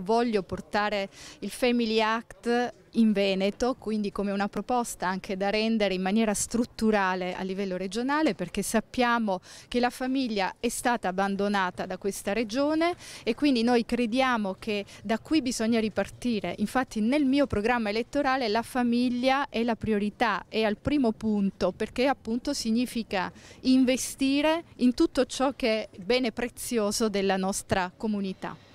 voglio portare il Family Act in Veneto, quindi come una proposta anche da rendere in maniera strutturale a livello regionale perché sappiamo che la famiglia è stata abbandonata da questa regione e quindi noi crediamo che da qui bisogna ripartire. Infatti nel mio programma elettorale la famiglia è la priorità, è al primo punto perché appunto significa investire in tutto ciò che è bene prezioso della nostra comunità.